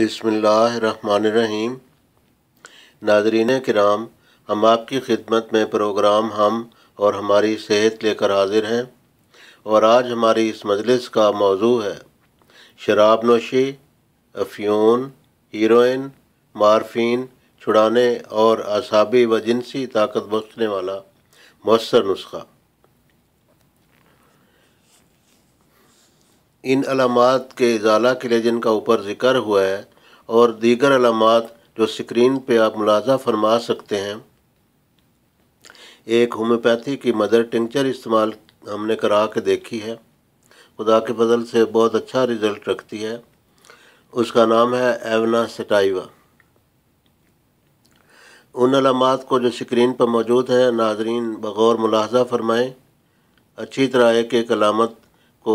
बसमीम नाजरीन कराम हम आपकी खिदमत में प्रोग्राम हम और हमारी सेहत लेकर हाजिर हैं और आज हमारी इस मजलिस का मौजू है शराब नोशी अफ्यून हीरोइन मारफीन छुड़ाने और असाबी व जिनसी ताकत बख्शने वाला मौसर नुस्खा इन अलामत के इजाला के लिए जिनका ऊपर ज़िक्र हुआ है और दीगर अलामत जो स्क्रीन पे आप मुलाजा फरमा सकते हैं एक होम्योपैथी की मदर टिंचर इस्तेमाल हमने करा के देखी है खुदा के बदल से बहुत अच्छा रिज़ल्ट रखती है उसका नाम है एवना सटाइवा उन अलामत को जो स्क्रीन पर मौजूद है नाजरीन बगौर मुलाजा फरमाएँ अच्छी तरह एक एक अलामत को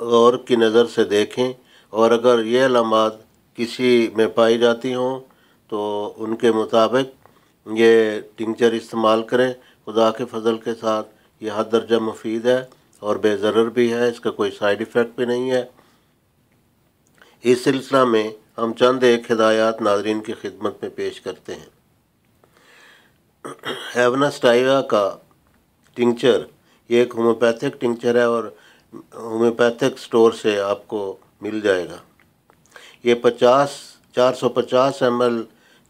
गौर की नज़र से देखें और अगर ये अलामत किसी में पाई जाती हों तो उनके मुताबिक ये टिंचर इस्तेमाल करें खुदा के फजल के साथ ये हद दर्जा मुफीद है और बेज़र भी है इसका कोई साइड इफ़ेक्ट भी नहीं है इस सिलसिला में हम चंद एक हिदायत नाजरन की खिदमत में पेश करते हैं एवनास्टाइवा का टिंचर ये एक होम्योपैथिक टिंचर है और होम्योपैथिक स्टोर से आपको मिल जाएगा ये पचास चार सौ पचास एम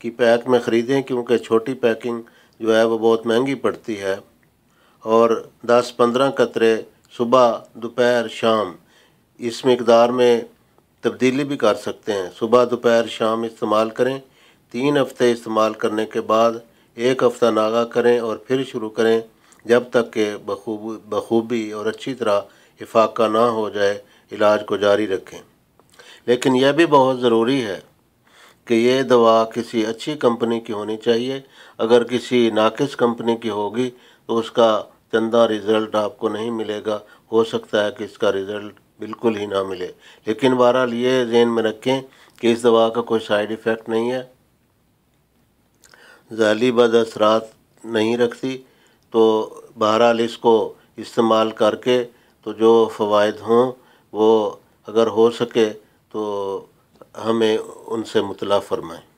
की पैक में ख़रीदें क्योंकि छोटी पैकिंग जो है वो बहुत महंगी पड़ती है और दस पंद्रह कतरे सुबह दोपहर शाम इस मकदार में तब्दीली भी कर सकते हैं सुबह दोपहर शाम इस्तेमाल करें तीन हफ्ते इस्तेमाल करने के बाद एक हफ़्ता नागा करें और फिर शुरू करें जब तक के बखूबी बखूबी और अच्छी तरह इफाका ना हो जाए इलाज को जारी रखें लेकिन यह भी बहुत ज़रूरी है कि ये दवा किसी अच्छी कंपनी की होनी चाहिए अगर किसी नाकस कंपनी की होगी तो उसका चंदा रिज़ल्ट आपको नहीं मिलेगा हो सकता है कि इसका रिज़ल्ट बिल्कुल ही ना मिले लेकिन बहरहाल ये जहन में रखें कि इस दवा का कोई साइड इफ़ेक्ट नहीं है जाली बद असरात नहीं रखती तो बहरहाल इसको इस्तेमाल करके तो जो फ़वाद हों वो अगर हो सके तो हमें उनसे मुतला फ़रमाएँ